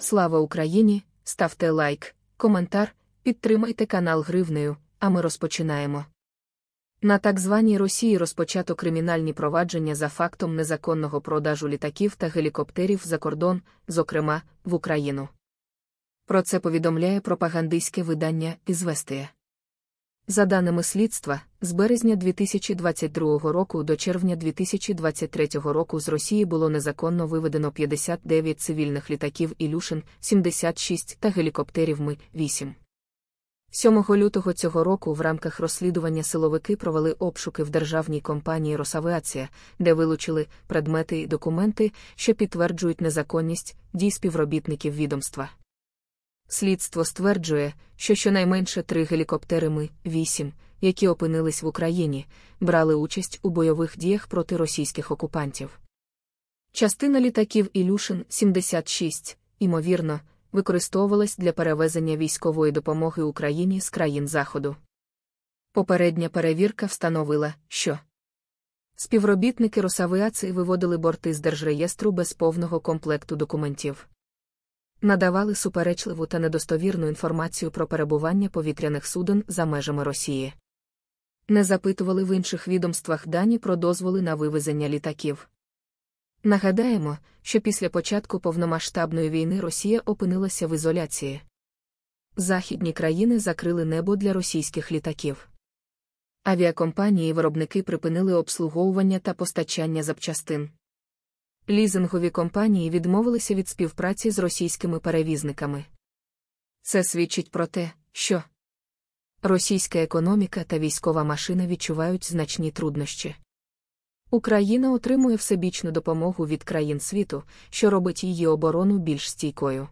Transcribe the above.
Слава Україні! Ставте лайк, коментар, підтримайте канал Гривнею, а ми розпочинаємо. На так званій Росії розпочато кримінальні провадження за фактом незаконного продажу літаків та гелікоптерів за кордон, зокрема, в Україну. Про це повідомляє пропагандистське видання Ізвестия. За даними слідства, з березня 2022 року до червня 2023 року з Росії було незаконно виведено 59 цивільних літаків Ілюшин, 76 та гелікоптерів Ми 8. 7 лютого цього року в рамках розслідування силовики провели обшуки в державній компанії Росавіація, де вилучили предмети і документи, що підтверджують незаконність дій співробітників відомства. Слідство стверджує, що щонайменше три гелікоптери Ми 8 які опинились в Україні, брали участь у бойових діях проти російських окупантів. Частина літаків Ілюшин 76, імовірно, використовувалась для перевезення військової допомоги Україні з країн Заходу. Попередня перевірка встановила, що співробітники Росавіації виводили борти з держреєстру без повного комплекту документів. Надавали суперечливу та недостовірну інформацію про перебування повітряних суден за межами Росії не запитували в інших відомствах дані про дозволи на вивезення літаків. Нагадаємо, що після початку повномасштабної війни Росія опинилася в ізоляції. Західні країни закрили небо для російських літаків. Авіакомпанії і виробники припинили обслуговування та постачання запчастин. Лізингові компанії відмовилися від співпраці з російськими перевізниками. Це свідчить про те, що Російська економіка та військова машина відчувають значні труднощі. Україна отримує всебічну допомогу від країн світу, що робить її оборону більш стійкою.